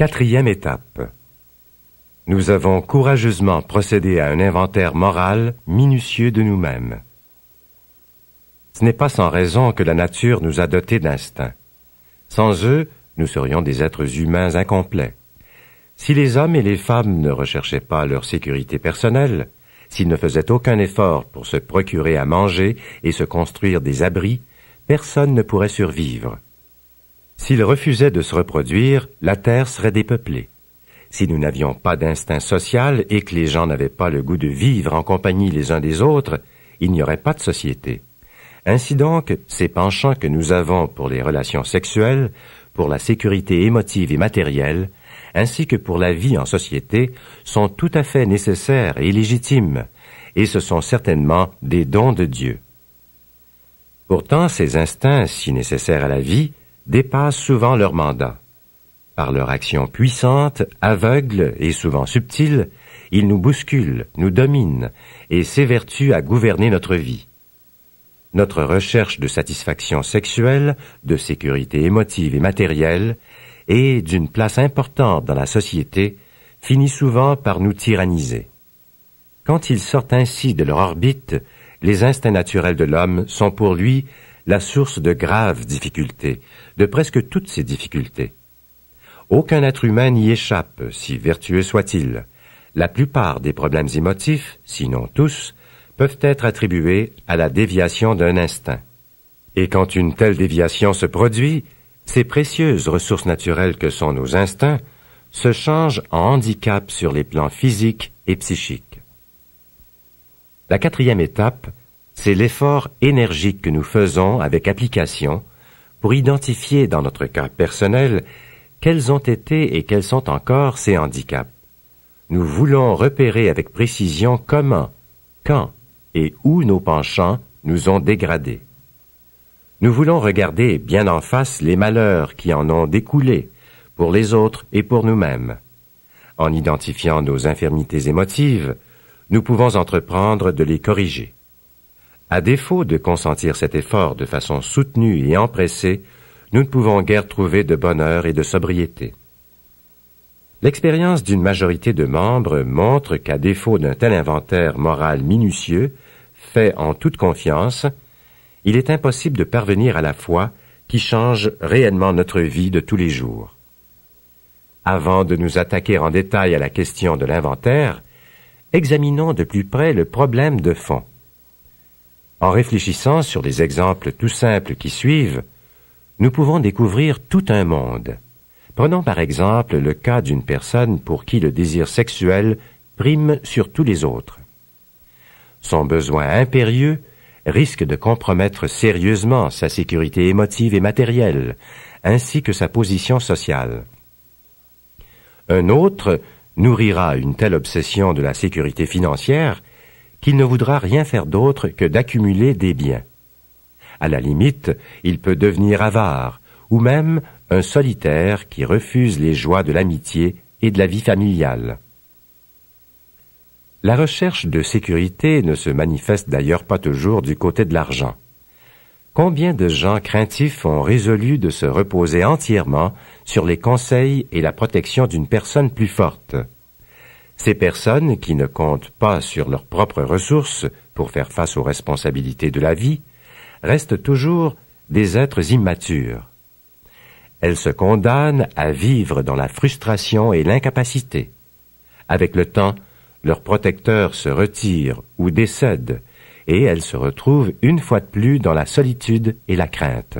Quatrième étape. Nous avons courageusement procédé à un inventaire moral minutieux de nous-mêmes. Ce n'est pas sans raison que la nature nous a dotés d'instincts. Sans eux, nous serions des êtres humains incomplets. Si les hommes et les femmes ne recherchaient pas leur sécurité personnelle, s'ils ne faisaient aucun effort pour se procurer à manger et se construire des abris, personne ne pourrait survivre. S'ils refusaient de se reproduire, la Terre serait dépeuplée. Si nous n'avions pas d'instinct social et que les gens n'avaient pas le goût de vivre en compagnie les uns des autres, il n'y aurait pas de société. Ainsi donc, ces penchants que nous avons pour les relations sexuelles, pour la sécurité émotive et matérielle, ainsi que pour la vie en société, sont tout à fait nécessaires et légitimes, et ce sont certainement des dons de Dieu. Pourtant, ces instincts, si nécessaires à la vie, dépassent souvent leur mandat. Par leur action puissante, aveugle et souvent subtile, ils nous bousculent, nous dominent et s'évertuent à gouverner notre vie. Notre recherche de satisfaction sexuelle, de sécurité émotive et matérielle, et d'une place importante dans la société, finit souvent par nous tyranniser. Quand ils sortent ainsi de leur orbite, les instincts naturels de l'homme sont pour lui la source de graves difficultés, de presque toutes ces difficultés. Aucun être humain n'y échappe, si vertueux soit-il. La plupart des problèmes émotifs, sinon tous, peuvent être attribués à la déviation d'un instinct. Et quand une telle déviation se produit, ces précieuses ressources naturelles que sont nos instincts se changent en handicap sur les plans physiques et psychiques. La quatrième étape c'est l'effort énergique que nous faisons avec application pour identifier dans notre cas personnel quels ont été et quels sont encore ces handicaps. Nous voulons repérer avec précision comment, quand et où nos penchants nous ont dégradés. Nous voulons regarder bien en face les malheurs qui en ont découlé pour les autres et pour nous-mêmes. En identifiant nos infirmités émotives, nous pouvons entreprendre de les corriger. À défaut de consentir cet effort de façon soutenue et empressée, nous ne pouvons guère trouver de bonheur et de sobriété. L'expérience d'une majorité de membres montre qu'à défaut d'un tel inventaire moral minutieux, fait en toute confiance, il est impossible de parvenir à la foi qui change réellement notre vie de tous les jours. Avant de nous attaquer en détail à la question de l'inventaire, examinons de plus près le problème de fond. En réfléchissant sur des exemples tout simples qui suivent, nous pouvons découvrir tout un monde. Prenons par exemple le cas d'une personne pour qui le désir sexuel prime sur tous les autres. Son besoin impérieux risque de compromettre sérieusement sa sécurité émotive et matérielle, ainsi que sa position sociale. Un autre nourrira une telle obsession de la sécurité financière qu'il ne voudra rien faire d'autre que d'accumuler des biens. À la limite, il peut devenir avare, ou même un solitaire qui refuse les joies de l'amitié et de la vie familiale. La recherche de sécurité ne se manifeste d'ailleurs pas toujours du côté de l'argent. Combien de gens craintifs ont résolu de se reposer entièrement sur les conseils et la protection d'une personne plus forte? Ces personnes qui ne comptent pas sur leurs propres ressources pour faire face aux responsabilités de la vie restent toujours des êtres immatures. Elles se condamnent à vivre dans la frustration et l'incapacité. Avec le temps, leurs protecteurs se retirent ou décèdent et elles se retrouvent une fois de plus dans la solitude et la crainte.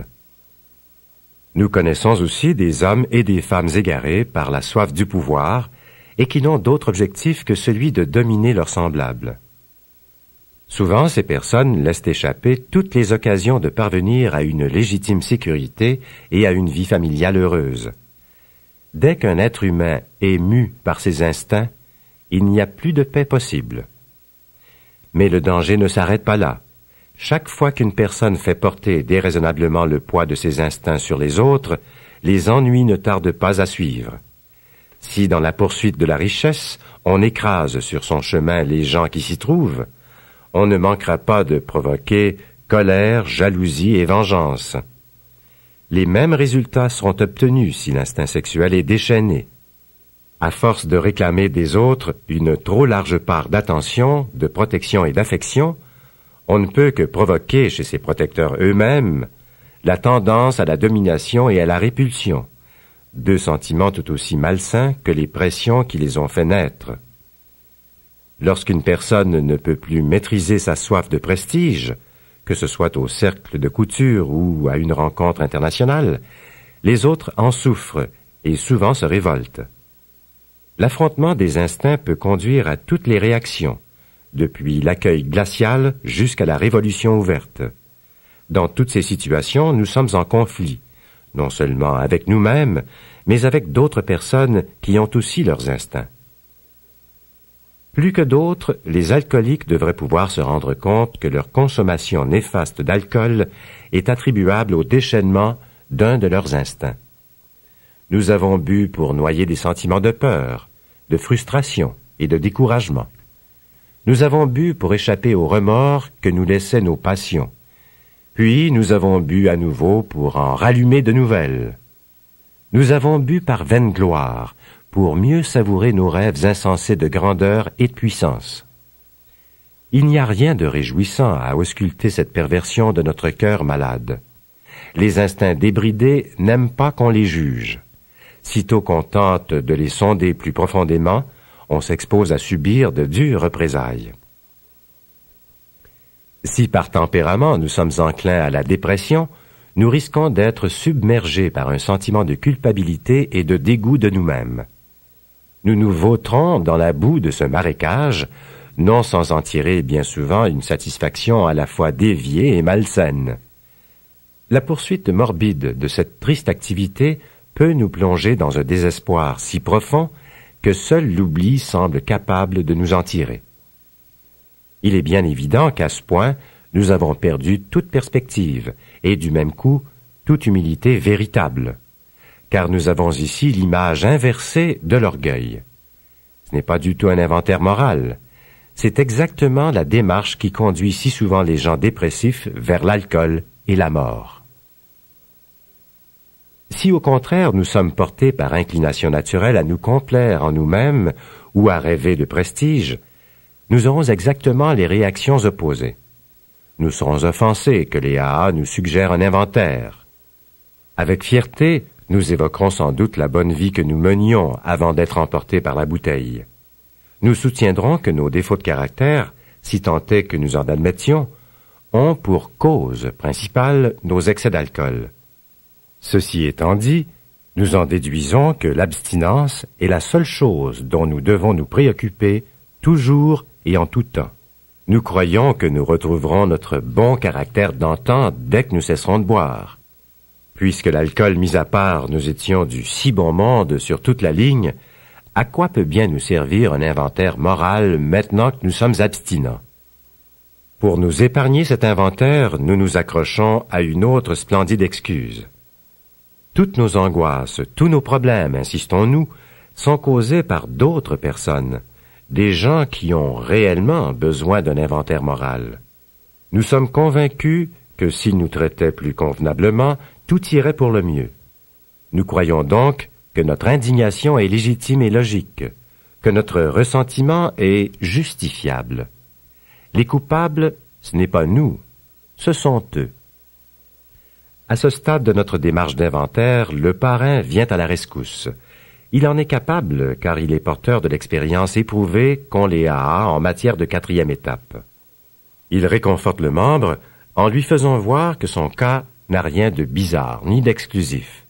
Nous connaissons aussi des hommes et des femmes égarés par la soif du pouvoir et qui n'ont d'autre objectif que celui de dominer leurs semblables. Souvent, ces personnes laissent échapper toutes les occasions de parvenir à une légitime sécurité et à une vie familiale heureuse. Dès qu'un être humain est mu par ses instincts, il n'y a plus de paix possible. Mais le danger ne s'arrête pas là. Chaque fois qu'une personne fait porter déraisonnablement le poids de ses instincts sur les autres, les ennuis ne tardent pas à suivre. Si dans la poursuite de la richesse, on écrase sur son chemin les gens qui s'y trouvent, on ne manquera pas de provoquer colère, jalousie et vengeance. Les mêmes résultats seront obtenus si l'instinct sexuel est déchaîné. À force de réclamer des autres une trop large part d'attention, de protection et d'affection, on ne peut que provoquer chez ses protecteurs eux-mêmes la tendance à la domination et à la répulsion deux sentiments tout aussi malsains que les pressions qui les ont fait naître. Lorsqu'une personne ne peut plus maîtriser sa soif de prestige, que ce soit au cercle de couture ou à une rencontre internationale, les autres en souffrent et souvent se révoltent. L'affrontement des instincts peut conduire à toutes les réactions, depuis l'accueil glacial jusqu'à la révolution ouverte. Dans toutes ces situations, nous sommes en conflit, non seulement avec nous-mêmes, mais avec d'autres personnes qui ont aussi leurs instincts. Plus que d'autres, les alcooliques devraient pouvoir se rendre compte que leur consommation néfaste d'alcool est attribuable au déchaînement d'un de leurs instincts. Nous avons bu pour noyer des sentiments de peur, de frustration et de découragement. Nous avons bu pour échapper aux remords que nous laissaient nos passions. Puis nous avons bu à nouveau pour en rallumer de nouvelles. Nous avons bu par vaine gloire pour mieux savourer nos rêves insensés de grandeur et de puissance. Il n'y a rien de réjouissant à ausculter cette perversion de notre cœur malade. Les instincts débridés n'aiment pas qu'on les juge. Sitôt qu'on tente de les sonder plus profondément, on s'expose à subir de dures représailles. Si par tempérament nous sommes enclins à la dépression, nous risquons d'être submergés par un sentiment de culpabilité et de dégoût de nous-mêmes. Nous nous vautrons dans la boue de ce marécage, non sans en tirer bien souvent une satisfaction à la fois déviée et malsaine. La poursuite morbide de cette triste activité peut nous plonger dans un désespoir si profond que seul l'oubli semble capable de nous en tirer. Il est bien évident qu'à ce point, nous avons perdu toute perspective et du même coup toute humilité véritable, car nous avons ici l'image inversée de l'orgueil. Ce n'est pas du tout un inventaire moral, c'est exactement la démarche qui conduit si souvent les gens dépressifs vers l'alcool et la mort. Si au contraire nous sommes portés par inclination naturelle à nous complaire en nous-mêmes ou à rêver de prestige, nous aurons exactement les réactions opposées. Nous serons offensés que les AA nous suggèrent un inventaire. Avec fierté, nous évoquerons sans doute la bonne vie que nous menions avant d'être emportés par la bouteille. Nous soutiendrons que nos défauts de caractère, si tant est que nous en admettions, ont pour cause principale nos excès d'alcool. Ceci étant dit, nous en déduisons que l'abstinence est la seule chose dont nous devons nous préoccuper toujours et en tout temps. Nous croyons que nous retrouverons notre bon caractère d'antan dès que nous cesserons de boire. Puisque l'alcool mis à part, nous étions du si bon monde sur toute la ligne, à quoi peut bien nous servir un inventaire moral maintenant que nous sommes abstinents Pour nous épargner cet inventaire, nous nous accrochons à une autre splendide excuse. Toutes nos angoisses, tous nos problèmes, insistons-nous, sont causés par d'autres personnes, des gens qui ont réellement besoin d'un inventaire moral. Nous sommes convaincus que s'ils nous traitaient plus convenablement, tout irait pour le mieux. Nous croyons donc que notre indignation est légitime et logique, que notre ressentiment est justifiable. Les coupables, ce n'est pas nous, ce sont eux. À ce stade de notre démarche d'inventaire, le parrain vient à la rescousse. Il en est capable, car il est porteur de l'expérience éprouvée qu'on les a en matière de quatrième étape. Il réconforte le membre en lui faisant voir que son cas n'a rien de bizarre ni d'exclusif,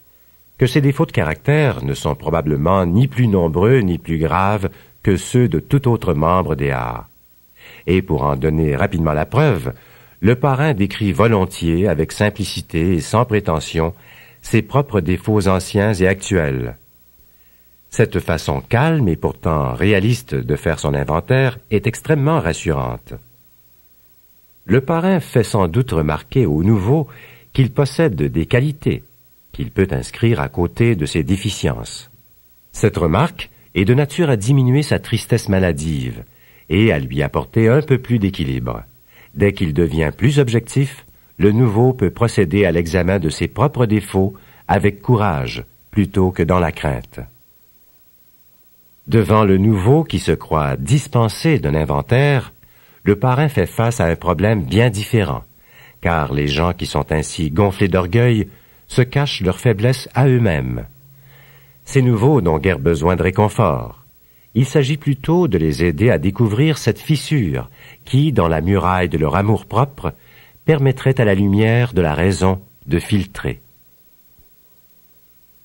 que ses défauts de caractère ne sont probablement ni plus nombreux ni plus graves que ceux de tout autre membre des AA. Et pour en donner rapidement la preuve, le parrain décrit volontiers, avec simplicité et sans prétention, ses propres défauts anciens et actuels, cette façon calme et pourtant réaliste de faire son inventaire est extrêmement rassurante. Le parrain fait sans doute remarquer au nouveau qu'il possède des qualités, qu'il peut inscrire à côté de ses déficiences. Cette remarque est de nature à diminuer sa tristesse maladive et à lui apporter un peu plus d'équilibre. Dès qu'il devient plus objectif, le nouveau peut procéder à l'examen de ses propres défauts avec courage plutôt que dans la crainte. Devant le nouveau qui se croit dispensé d'un inventaire, le parrain fait face à un problème bien différent, car les gens qui sont ainsi gonflés d'orgueil se cachent leur faiblesse à eux-mêmes. Ces nouveaux n'ont guère besoin de réconfort. Il s'agit plutôt de les aider à découvrir cette fissure qui, dans la muraille de leur amour-propre, permettrait à la lumière de la raison de filtrer.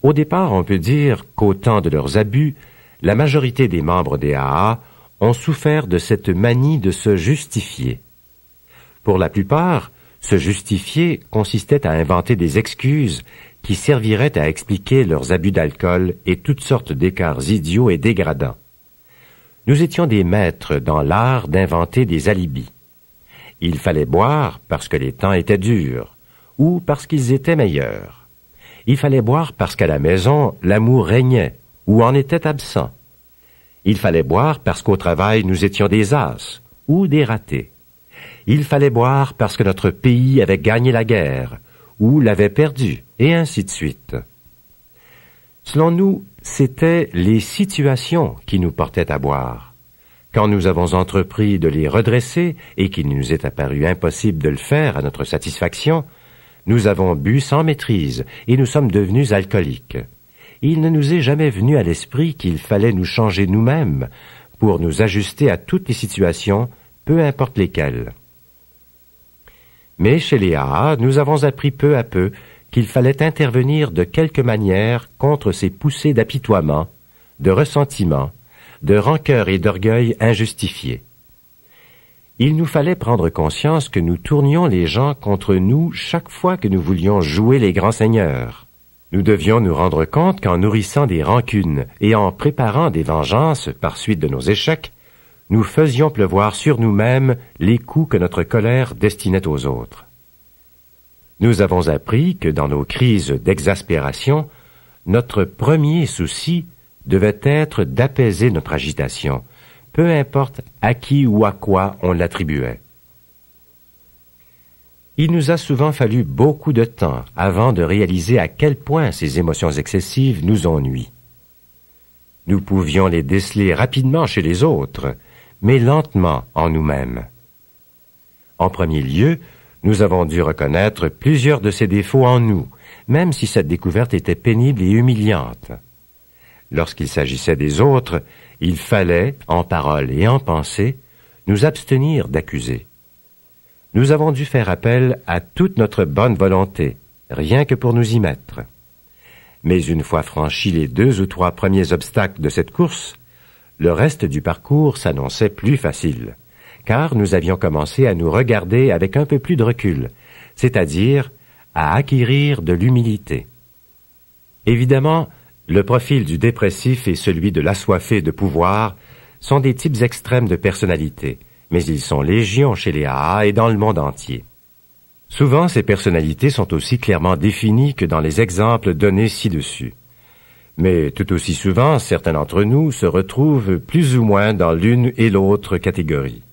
Au départ, on peut dire qu'au temps de leurs abus, la majorité des membres des AA ont souffert de cette manie de se justifier. Pour la plupart, se justifier consistait à inventer des excuses qui serviraient à expliquer leurs abus d'alcool et toutes sortes d'écarts idiots et dégradants. Nous étions des maîtres dans l'art d'inventer des alibis. Il fallait boire parce que les temps étaient durs, ou parce qu'ils étaient meilleurs. Il fallait boire parce qu'à la maison, l'amour régnait, ou en était absent. Il fallait boire parce qu'au travail nous étions des as ou des ratés. Il fallait boire parce que notre pays avait gagné la guerre ou l'avait perdue, et ainsi de suite. Selon nous, c'était les situations qui nous portaient à boire. Quand nous avons entrepris de les redresser et qu'il nous est apparu impossible de le faire à notre satisfaction, nous avons bu sans maîtrise et nous sommes devenus alcooliques il ne nous est jamais venu à l'esprit qu'il fallait nous changer nous-mêmes pour nous ajuster à toutes les situations, peu importe lesquelles. Mais chez Léa, nous avons appris peu à peu qu'il fallait intervenir de quelque manière contre ces poussées d'apitoiement, de ressentiment, de rancœur et d'orgueil injustifiés. Il nous fallait prendre conscience que nous tournions les gens contre nous chaque fois que nous voulions jouer les grands seigneurs. Nous devions nous rendre compte qu'en nourrissant des rancunes et en préparant des vengeances par suite de nos échecs, nous faisions pleuvoir sur nous-mêmes les coups que notre colère destinait aux autres. Nous avons appris que dans nos crises d'exaspération, notre premier souci devait être d'apaiser notre agitation, peu importe à qui ou à quoi on l'attribuait. Il nous a souvent fallu beaucoup de temps avant de réaliser à quel point ces émotions excessives nous ennuient. Nous pouvions les déceler rapidement chez les autres, mais lentement en nous-mêmes. En premier lieu, nous avons dû reconnaître plusieurs de ces défauts en nous, même si cette découverte était pénible et humiliante. Lorsqu'il s'agissait des autres, il fallait, en parole et en pensée, nous abstenir d'accuser nous avons dû faire appel à toute notre bonne volonté, rien que pour nous y mettre. Mais une fois franchis les deux ou trois premiers obstacles de cette course, le reste du parcours s'annonçait plus facile, car nous avions commencé à nous regarder avec un peu plus de recul, c'est-à-dire à acquérir de l'humilité. Évidemment, le profil du dépressif et celui de l'assoiffé de pouvoir sont des types extrêmes de personnalité, mais ils sont légions chez les AA et dans le monde entier. Souvent, ces personnalités sont aussi clairement définies que dans les exemples donnés ci-dessus. Mais tout aussi souvent, certains d'entre nous se retrouvent plus ou moins dans l'une et l'autre catégorie.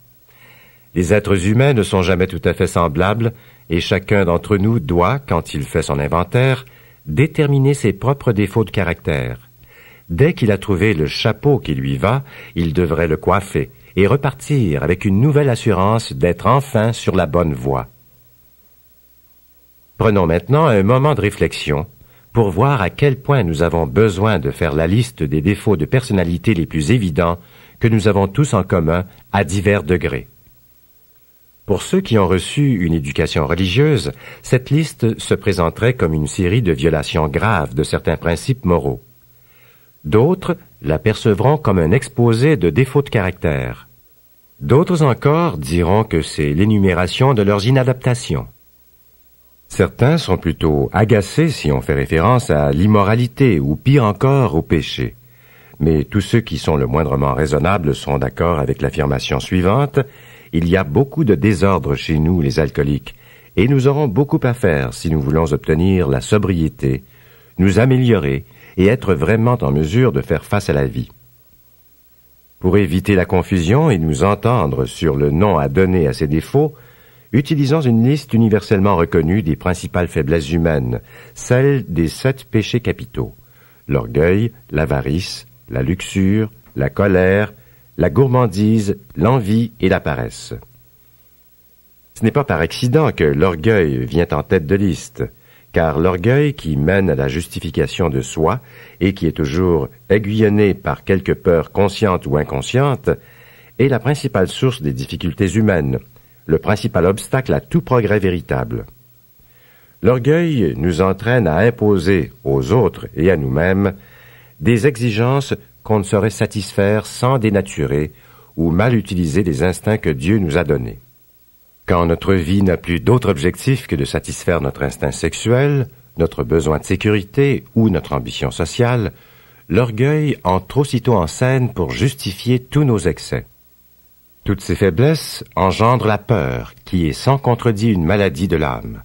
Les êtres humains ne sont jamais tout à fait semblables, et chacun d'entre nous doit, quand il fait son inventaire, déterminer ses propres défauts de caractère. Dès qu'il a trouvé le chapeau qui lui va, il devrait le coiffer, et repartir avec une nouvelle assurance d'être enfin sur la bonne voie. Prenons maintenant un moment de réflexion pour voir à quel point nous avons besoin de faire la liste des défauts de personnalité les plus évidents que nous avons tous en commun à divers degrés. Pour ceux qui ont reçu une éducation religieuse, cette liste se présenterait comme une série de violations graves de certains principes moraux. D'autres l'apercevront comme un exposé de défauts de caractère. D'autres encore diront que c'est l'énumération de leurs inadaptations. Certains sont plutôt agacés si on fait référence à l'immoralité ou pire encore au péché. Mais tous ceux qui sont le moindrement raisonnables sont d'accord avec l'affirmation suivante. Il y a beaucoup de désordre chez nous, les alcooliques, et nous aurons beaucoup à faire si nous voulons obtenir la sobriété, nous améliorer et être vraiment en mesure de faire face à la vie. Pour éviter la confusion et nous entendre sur le nom à donner à ces défauts, utilisons une liste universellement reconnue des principales faiblesses humaines, celle des sept péchés capitaux l'orgueil, l'avarice, la luxure, la colère, la gourmandise, l'envie et la paresse. Ce n'est pas par accident que l'orgueil vient en tête de liste car l'orgueil qui mène à la justification de soi et qui est toujours aiguillonné par quelque peur consciente ou inconsciente est la principale source des difficultés humaines, le principal obstacle à tout progrès véritable. L'orgueil nous entraîne à imposer aux autres et à nous-mêmes des exigences qu'on ne saurait satisfaire sans dénaturer ou mal utiliser les instincts que Dieu nous a donnés. Quand notre vie n'a plus d'autre objectif que de satisfaire notre instinct sexuel, notre besoin de sécurité ou notre ambition sociale, l'orgueil entre aussitôt en scène pour justifier tous nos excès. Toutes ces faiblesses engendrent la peur, qui est sans contredit une maladie de l'âme.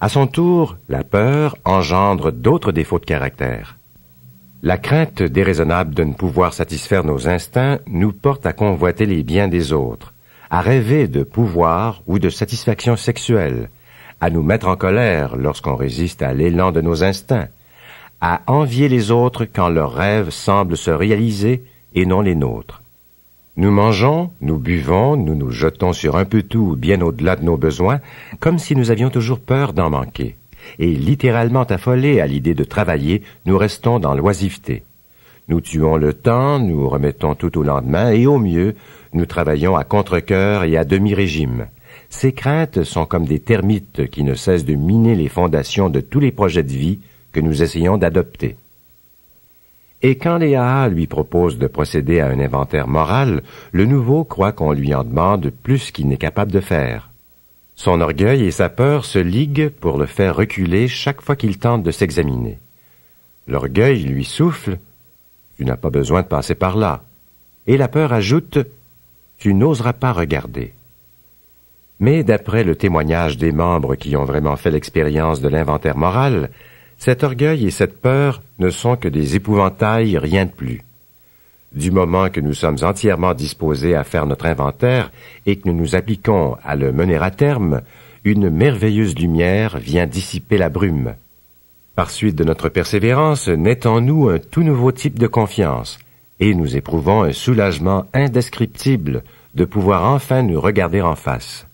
À son tour, la peur engendre d'autres défauts de caractère. La crainte déraisonnable de ne pouvoir satisfaire nos instincts nous porte à convoiter les biens des autres, à rêver de pouvoir ou de satisfaction sexuelle, à nous mettre en colère lorsqu'on résiste à l'élan de nos instincts, à envier les autres quand leurs rêves semblent se réaliser et non les nôtres. Nous mangeons, nous buvons, nous nous jetons sur un peu tout bien au-delà de nos besoins, comme si nous avions toujours peur d'en manquer. Et littéralement affolés à l'idée de travailler, nous restons dans l'oisiveté. Nous tuons le temps, nous remettons tout au lendemain, et au mieux, nous travaillons à contre coeur et à demi-régime. Ces craintes sont comme des termites qui ne cessent de miner les fondations de tous les projets de vie que nous essayons d'adopter. Et quand Léa lui propose de procéder à un inventaire moral, le nouveau croit qu'on lui en demande plus qu'il n'est capable de faire. Son orgueil et sa peur se liguent pour le faire reculer chaque fois qu'il tente de s'examiner. L'orgueil lui souffle Tu n'as pas besoin de passer par là. Et la peur ajoute tu n'oseras pas regarder. Mais d'après le témoignage des membres qui ont vraiment fait l'expérience de l'inventaire moral, cet orgueil et cette peur ne sont que des épouvantails, rien de plus. Du moment que nous sommes entièrement disposés à faire notre inventaire et que nous nous appliquons à le mener à terme, une merveilleuse lumière vient dissiper la brume. Par suite de notre persévérance, naît en nous un tout nouveau type de confiance, et nous éprouvons un soulagement indescriptible de pouvoir enfin nous regarder en face.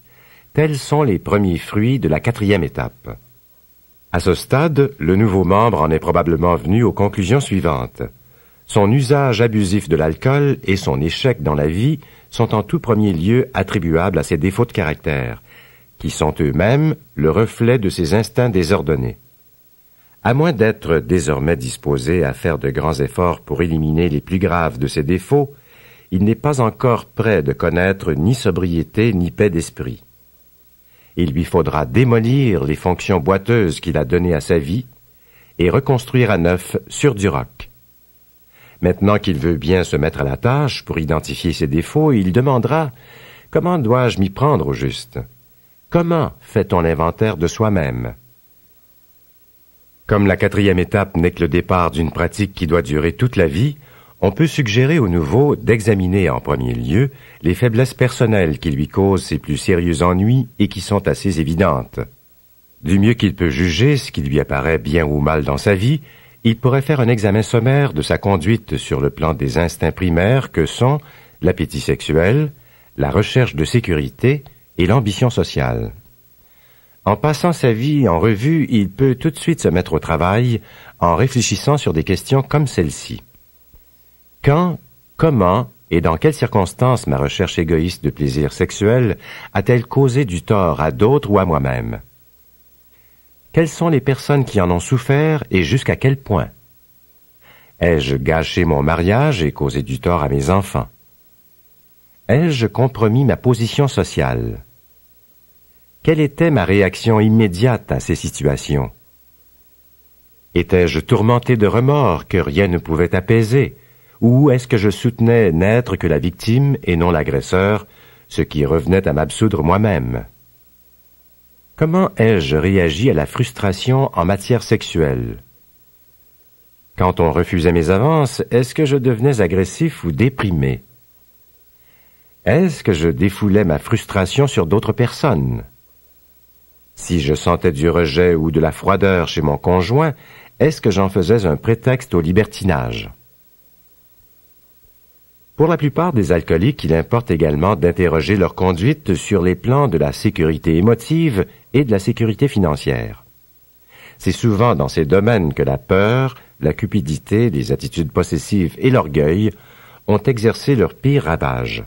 Tels sont les premiers fruits de la quatrième étape. À ce stade, le nouveau membre en est probablement venu aux conclusions suivantes. Son usage abusif de l'alcool et son échec dans la vie sont en tout premier lieu attribuables à ses défauts de caractère, qui sont eux-mêmes le reflet de ses instincts désordonnés. À moins d'être désormais disposé à faire de grands efforts pour éliminer les plus graves de ses défauts, il n'est pas encore prêt de connaître ni sobriété ni paix d'esprit. Il lui faudra démolir les fonctions boiteuses qu'il a données à sa vie et reconstruire à neuf sur du roc. Maintenant qu'il veut bien se mettre à la tâche pour identifier ses défauts, il demandera Comment dois-je m'y prendre au juste Comment fait-on l'inventaire de soi-même comme la quatrième étape n'est que le départ d'une pratique qui doit durer toute la vie, on peut suggérer au nouveau d'examiner en premier lieu les faiblesses personnelles qui lui causent ses plus sérieux ennuis et qui sont assez évidentes. Du mieux qu'il peut juger ce qui lui apparaît bien ou mal dans sa vie, il pourrait faire un examen sommaire de sa conduite sur le plan des instincts primaires que sont l'appétit sexuel, la recherche de sécurité et l'ambition sociale. En passant sa vie en revue, il peut tout de suite se mettre au travail en réfléchissant sur des questions comme celle-ci. Quand, comment et dans quelles circonstances ma recherche égoïste de plaisir sexuel a-t-elle causé du tort à d'autres ou à moi-même Quelles sont les personnes qui en ont souffert et jusqu'à quel point Ai-je gâché mon mariage et causé du tort à mes enfants Ai-je compromis ma position sociale quelle était ma réaction immédiate à ces situations Étais-je tourmenté de remords que rien ne pouvait apaiser Ou est-ce que je soutenais n'être que la victime et non l'agresseur, ce qui revenait à m'absoudre moi-même Comment ai-je réagi à la frustration en matière sexuelle Quand on refusait mes avances, est-ce que je devenais agressif ou déprimé Est-ce que je défoulais ma frustration sur d'autres personnes si je sentais du rejet ou de la froideur chez mon conjoint, est-ce que j'en faisais un prétexte au libertinage Pour la plupart des alcooliques, il importe également d'interroger leur conduite sur les plans de la sécurité émotive et de la sécurité financière. C'est souvent dans ces domaines que la peur, la cupidité, les attitudes possessives et l'orgueil ont exercé leur pire ravage.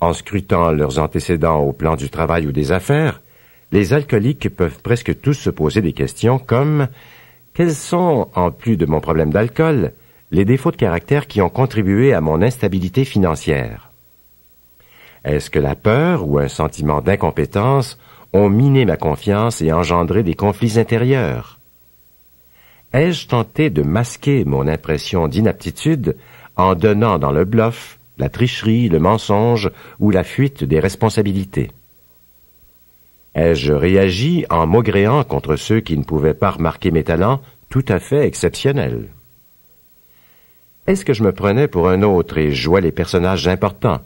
En scrutant leurs antécédents au plan du travail ou des affaires, les alcooliques peuvent presque tous se poser des questions comme quels sont, en plus de mon problème d'alcool, les défauts de caractère qui ont contribué à mon instabilité financière Est-ce que la peur ou un sentiment d'incompétence ont miné ma confiance et engendré des conflits intérieurs Ai-je tenté de masquer mon impression d'inaptitude en donnant dans le bluff, la tricherie, le mensonge ou la fuite des responsabilités Ai-je réagi en maugréant contre ceux qui ne pouvaient pas remarquer mes talents tout à fait exceptionnels? Est-ce que je me prenais pour un autre et jouais les personnages importants?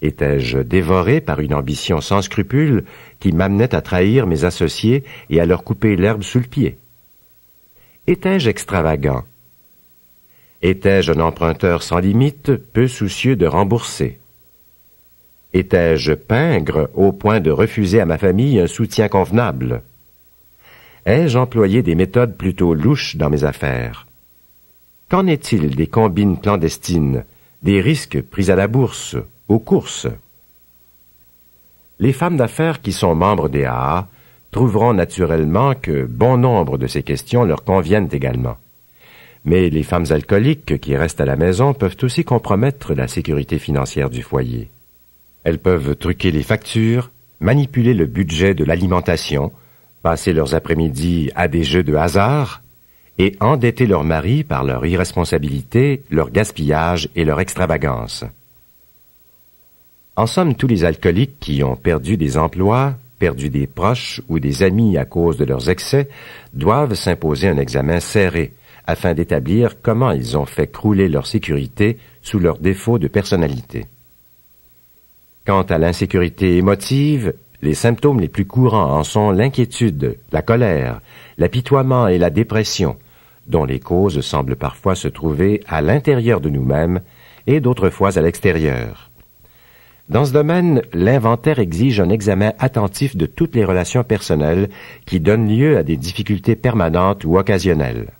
Étais-je dévoré par une ambition sans scrupule qui m'amenait à trahir mes associés et à leur couper l'herbe sous le pied? Étais-je extravagant? Étais-je un emprunteur sans limite, peu soucieux de rembourser? Étais-je pingre au point de refuser à ma famille un soutien convenable? Ai-je employé des méthodes plutôt louches dans mes affaires? Qu'en est-il des combines clandestines, des risques pris à la bourse, aux courses? Les femmes d'affaires qui sont membres des AA trouveront naturellement que bon nombre de ces questions leur conviennent également. Mais les femmes alcooliques qui restent à la maison peuvent aussi compromettre la sécurité financière du foyer. Elles peuvent truquer les factures, manipuler le budget de l'alimentation, passer leurs après-midi à des jeux de hasard et endetter leur mari par leur irresponsabilité, leur gaspillage et leur extravagance. En somme, tous les alcooliques qui ont perdu des emplois, perdu des proches ou des amis à cause de leurs excès doivent s'imposer un examen serré afin d'établir comment ils ont fait crouler leur sécurité sous leurs défauts de personnalité. Quant à l'insécurité émotive, les symptômes les plus courants en sont l'inquiétude, la colère, l'apitoiement et la dépression, dont les causes semblent parfois se trouver à l'intérieur de nous-mêmes et d'autres fois à l'extérieur. Dans ce domaine, l'inventaire exige un examen attentif de toutes les relations personnelles qui donnent lieu à des difficultés permanentes ou occasionnelles.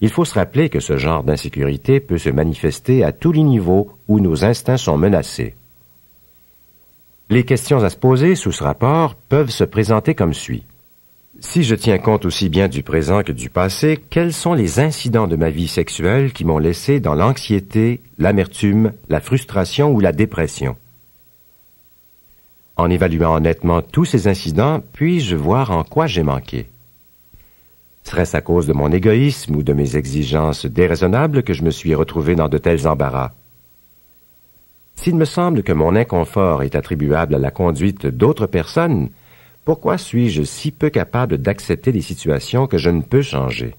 Il faut se rappeler que ce genre d'insécurité peut se manifester à tous les niveaux où nos instincts sont menacés. Les questions à se poser sous ce rapport peuvent se présenter comme suit. Si je tiens compte aussi bien du présent que du passé, quels sont les incidents de ma vie sexuelle qui m'ont laissé dans l'anxiété, l'amertume, la frustration ou la dépression En évaluant honnêtement tous ces incidents, puis-je voir en quoi j'ai manqué Serait-ce à cause de mon égoïsme ou de mes exigences déraisonnables que je me suis retrouvé dans de tels embarras s'il me semble que mon inconfort est attribuable à la conduite d'autres personnes, pourquoi suis-je si peu capable d'accepter des situations que je ne peux changer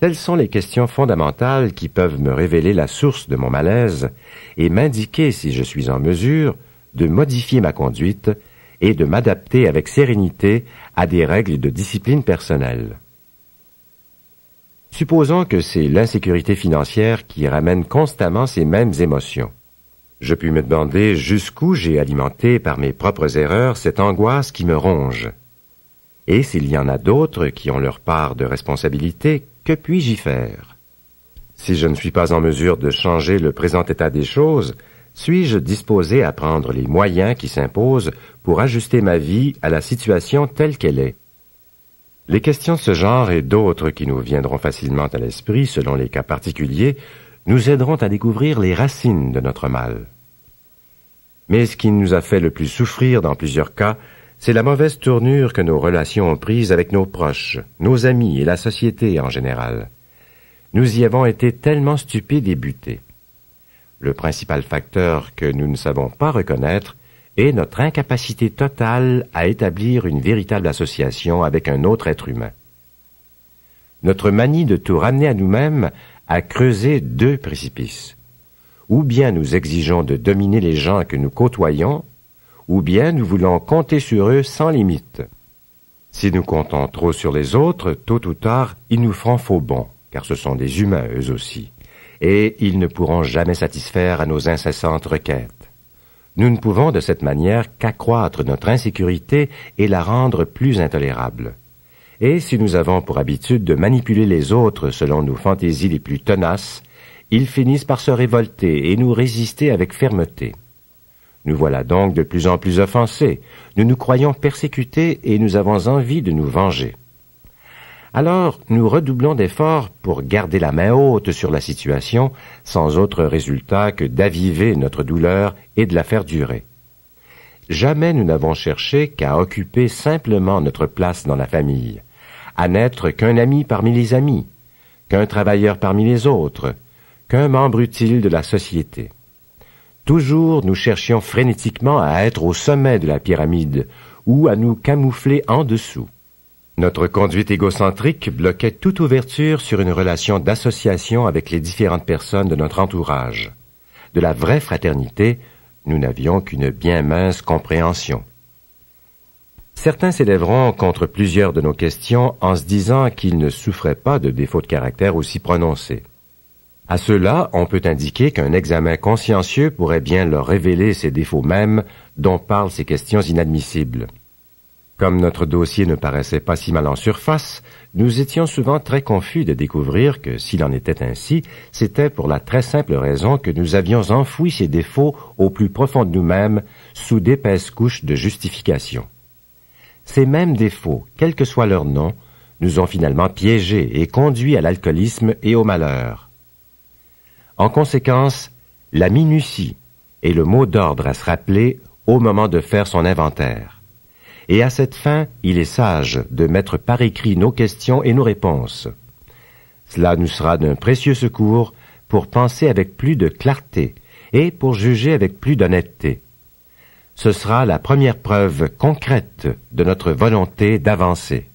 Telles sont les questions fondamentales qui peuvent me révéler la source de mon malaise et m'indiquer si je suis en mesure de modifier ma conduite et de m'adapter avec sérénité à des règles de discipline personnelle. Supposons que c'est l'insécurité financière qui ramène constamment ces mêmes émotions. Je puis me demander jusqu'où j'ai alimenté par mes propres erreurs cette angoisse qui me ronge. Et s'il y en a d'autres qui ont leur part de responsabilité, que puis-je y faire Si je ne suis pas en mesure de changer le présent état des choses, suis-je disposé à prendre les moyens qui s'imposent pour ajuster ma vie à la situation telle qu'elle est les questions de ce genre et d'autres qui nous viendront facilement à l'esprit selon les cas particuliers nous aideront à découvrir les racines de notre mal. Mais ce qui nous a fait le plus souffrir dans plusieurs cas, c'est la mauvaise tournure que nos relations ont prise avec nos proches, nos amis et la société en général. Nous y avons été tellement stupides et butés. Le principal facteur que nous ne savons pas reconnaître, et notre incapacité totale à établir une véritable association avec un autre être humain. Notre manie de tout ramener à nous-mêmes a creusé deux précipices. Ou bien nous exigeons de dominer les gens que nous côtoyons, ou bien nous voulons compter sur eux sans limite. Si nous comptons trop sur les autres, tôt ou tard, ils nous feront faux bon, car ce sont des humains eux aussi, et ils ne pourront jamais satisfaire à nos incessantes requêtes. Nous ne pouvons de cette manière qu'accroître notre insécurité et la rendre plus intolérable. Et si nous avons pour habitude de manipuler les autres selon nos fantaisies les plus tenaces, ils finissent par se révolter et nous résister avec fermeté. Nous voilà donc de plus en plus offensés, nous nous croyons persécutés et nous avons envie de nous venger. Alors nous redoublons d'efforts pour garder la main haute sur la situation, sans autre résultat que d'aviver notre douleur et de la faire durer. Jamais nous n'avons cherché qu'à occuper simplement notre place dans la famille, à n'être qu'un ami parmi les amis, qu'un travailleur parmi les autres, qu'un membre utile de la société. Toujours nous cherchions frénétiquement à être au sommet de la pyramide ou à nous camoufler en dessous. Notre conduite égocentrique bloquait toute ouverture sur une relation d'association avec les différentes personnes de notre entourage. De la vraie fraternité, nous n'avions qu'une bien mince compréhension. Certains s'élèveront contre plusieurs de nos questions en se disant qu'ils ne souffraient pas de défauts de caractère aussi prononcés. À cela, on peut indiquer qu'un examen consciencieux pourrait bien leur révéler ces défauts mêmes dont parlent ces questions inadmissibles. Comme notre dossier ne paraissait pas si mal en surface, nous étions souvent très confus de découvrir que, s'il en était ainsi, c'était pour la très simple raison que nous avions enfoui ces défauts au plus profond de nous-mêmes sous d'épaisses couches de justification. Ces mêmes défauts, quel que soit leur nom, nous ont finalement piégés et conduits à l'alcoolisme et au malheur. En conséquence, la minutie est le mot d'ordre à se rappeler au moment de faire son inventaire et à cette fin, il est sage de mettre par écrit nos questions et nos réponses. Cela nous sera d'un précieux secours pour penser avec plus de clarté et pour juger avec plus d'honnêteté. Ce sera la première preuve concrète de notre volonté d'avancer.